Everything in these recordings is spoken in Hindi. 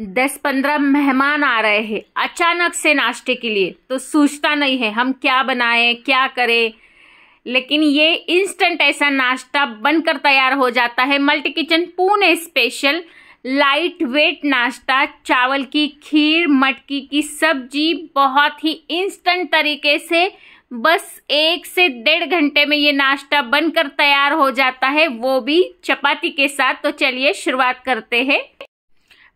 दस पंद्रह मेहमान आ रहे हैं अचानक से नाश्ते के लिए तो सोचता नहीं है हम क्या बनाएं क्या करें लेकिन ये इंस्टेंट ऐसा नाश्ता बनकर तैयार हो जाता है multi kitchen Pune special light weight नाश्ता चावल की खीर मटकी की सब्जी बहुत ही इंस्टेंट तरीके से बस एक से डेढ़ घंटे में ये नाश्ता बनकर तैयार हो जाता है वो भी चपाती के साथ तो चलिए शुरुआत करते हैं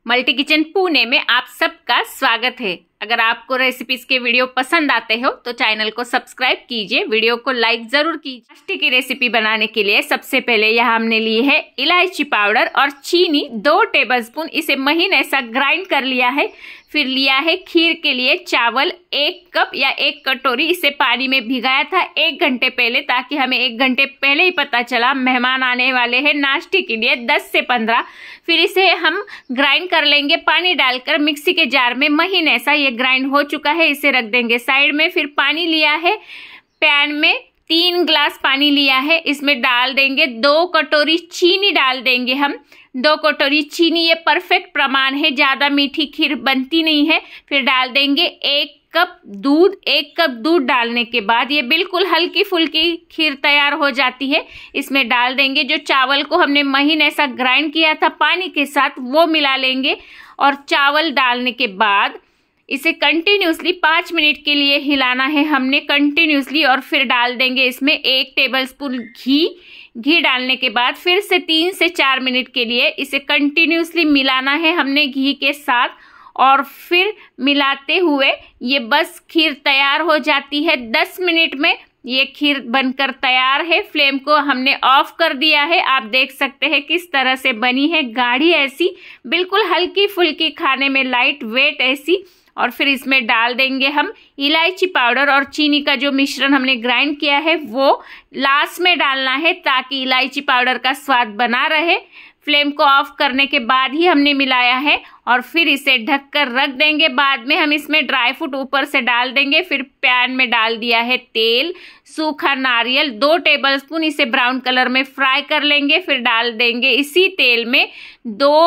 मल्टी किचन पुणे में आप सबका स्वागत है अगर आपको रेसिपीज के वीडियो पसंद आते हो तो चैनल को सब्सक्राइब कीजिए वीडियो को लाइक जरूर कीजिए नाश्ते की रेसिपी बनाने के लिए सबसे पहले यह हमने ली है इलायची पाउडर और चीनी दो टेबलस्पून इसे महीन ऐसा ग्राइंड कर लिया है फिर लिया है खीर के लिए चावल एक कप या एक कटोरी इसे पानी में भिगाया था एक घंटे पहले ताकि हमें एक घंटे पहले ही पता चला मेहमान आने वाले हैं नाश्ते के लिए 10 से 15 फिर इसे हम ग्राइंड कर लेंगे पानी डालकर मिक्सी के जार में महीन ऐसा ये ये ग्राइंड हो चुका है इसे रख देंगे साइड में फिर पानी लिया है पैन में तीन ग्लास पानी लिया है इसमें डाल देंगे दो कटोरी चीनी डाल देंगे हम दो कटोरी चीनी ये परफेक्ट प्रमाण है ज़्यादा मीठी खीर बनती नहीं है फिर डाल देंगे एक कप दूध एक कप दूध डालने के बाद ये बिल्कुल हल्की फुल्की खीर तैयार हो जाती है इसमें डाल देंगे जो चावल को हमने महीन ऐसा ग्राइंड किया था पानी के साथ वो मिला लेंगे और चावल डालने के बाद इसे कंटिन्यूसली पाँच मिनट के लिए हिलाना है हमने कंटिन्यूसली और फिर डाल देंगे इसमें एक टेबलस्पून घी घी डालने के बाद फिर से तीन से चार मिनट के लिए इसे कंटिन्यूसली मिलाना है हमने घी के साथ और फिर मिलाते हुए ये बस खीर तैयार हो जाती है दस मिनट में ये खीर बनकर तैयार है फ्लेम को हमने ऑफ कर दिया है आप देख सकते हैं किस तरह से बनी है गाढ़ी ऐसी बिल्कुल हल्की फुल्की खाने में लाइट वेट ऐसी और फिर इसमें डाल देंगे हम इलायची पाउडर और चीनी का जो मिश्रण हमने ग्राइंड किया है वो लास्ट में डालना है ताकि इलायची पाउडर का स्वाद बना रहे फ्लेम को ऑफ करने के बाद ही हमने मिलाया है और फिर इसे ढककर रख देंगे बाद में हम इसमें ड्राई फ्रूट ऊपर से डाल देंगे फिर पैन में डाल दिया है तेल सूखा नारियल दो टेबलस्पून इसे ब्राउन कलर में फ्राई कर लेंगे फिर डाल देंगे इसी तेल में दो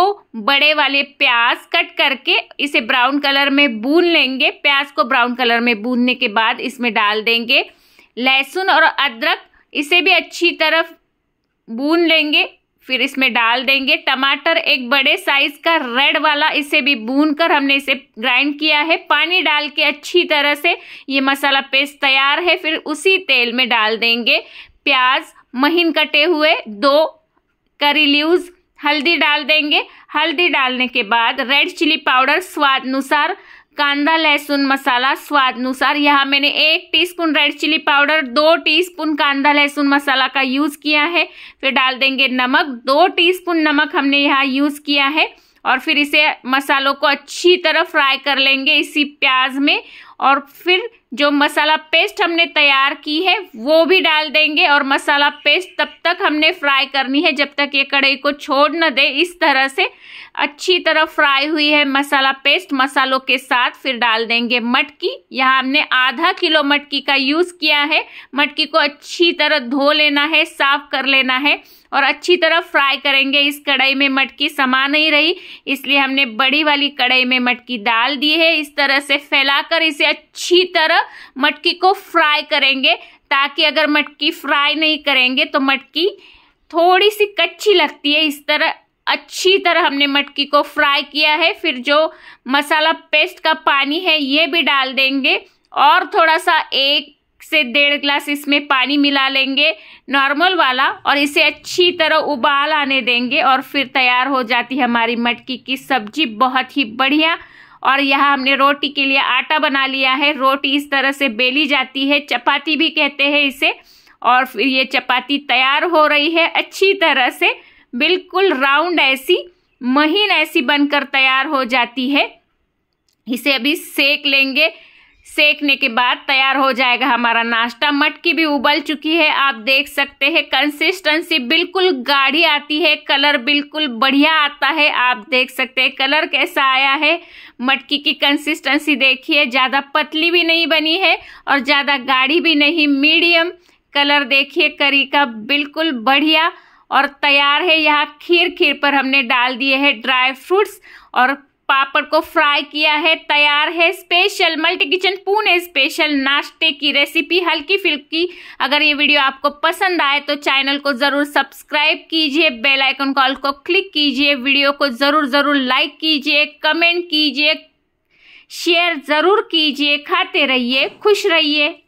बड़े वाले प्याज कट करके इसे ब्राउन कलर में भून लेंगे प्याज को ब्राउन कलर में भूनने के बाद इसमें डाल देंगे लहसुन और अदरक इसे भी अच्छी तरह भून लेंगे फिर इसमें डाल देंगे टमाटर एक बड़े साइज का रेड वाला इसे भी भून कर हमने इसे ग्राइंड किया है पानी डाल के अच्छी तरह से ये मसाला पेस्ट तैयार है फिर उसी तेल में डाल देंगे प्याज महीन कटे हुए दो करी लीव्स हल्दी डाल देंगे हल्दी डालने के बाद रेड चिली पाउडर स्वाद अनुसार कांदा लहसुन मसाला स्वाद अनुसार यहाँ मैंने एक टीस्पून रेड चिली पाउडर दो टीस्पून कांदा लहसुन मसाला का यूज़ किया है फिर डाल देंगे नमक दो टीस्पून नमक हमने यहाँ यूज़ किया है और फिर इसे मसालों को अच्छी तरह फ्राई कर लेंगे इसी प्याज में और फिर जो मसाला पेस्ट हमने तैयार की है वो भी डाल देंगे और मसाला पेस्ट तब तक हमने फ्राई करनी है जब तक ये कढ़ाई को छोड़ न दे इस तरह से अच्छी तरह फ्राई हुई है मसाला पेस्ट मसालों के साथ फिर डाल देंगे मटकी यहाँ हमने आधा किलो मटकी का यूज़ किया है मटकी को अच्छी तरह धो लेना है साफ कर लेना है और अच्छी तरह फ्राई करेंगे इस कढ़ाई में मटकी समा नहीं रही इसलिए हमने बड़ी वाली कढ़ाई में मटकी डाल दी है इस तरह से फैलाकर इसे अच्छी तरह मटकी को फ्राई करेंगे ताकि अगर मटकी फ्राई नहीं करेंगे तो मटकी थोड़ी सी कच्ची लगती है इस तरह अच्छी तरह हमने मटकी को फ्राई किया है फिर जो मसाला पेस्ट का पानी है ये भी डाल देंगे और थोड़ा सा एक से डेढ़ ग्लास इसमें पानी मिला लेंगे नॉर्मल वाला और इसे अच्छी तरह उबाल आने देंगे और फिर तैयार हो जाती है हमारी मटकी की सब्जी बहुत ही बढ़िया और यहाँ हमने रोटी के लिए आटा बना लिया है रोटी इस तरह से बेली जाती है चपाती भी कहते हैं इसे और फिर ये चपाती तैयार हो रही है अच्छी तरह से बिल्कुल राउंड ऐसी महीन ऐसी बनकर तैयार हो जाती है इसे अभी सेक लेंगे सेकने के बाद तैयार हो जाएगा हमारा नाश्ता मटकी भी उबल चुकी है आप देख सकते हैं कंसिस्टेंसी बिल्कुल गाढ़ी आती है कलर बिल्कुल बढ़िया आता है आप देख सकते हैं कलर कैसा आया है मटकी की कंसिस्टेंसी देखिए ज़्यादा पतली भी नहीं बनी है और ज़्यादा गाढ़ी भी नहीं मीडियम कलर देखिए करी का बिल्कुल बढ़िया और तैयार है यहाँ खीर खीर पर हमने डाल दिए है ड्राई फ्रूट्स और पापड़ को फ्राई किया है तैयार है special multi kitchen Pune special नाश्ते की रेसिपी हल्की फिल्की अगर ये वीडियो आपको पसंद आए तो चैनल को ज़रूर सब्सक्राइब कीजिए बेल आइकन कॉल को क्लिक कीजिए वीडियो को ज़रूर ज़रूर लाइक कीजिए कमेंट कीजिए शेयर ज़रूर कीजिए खाते रहिए खुश रहिए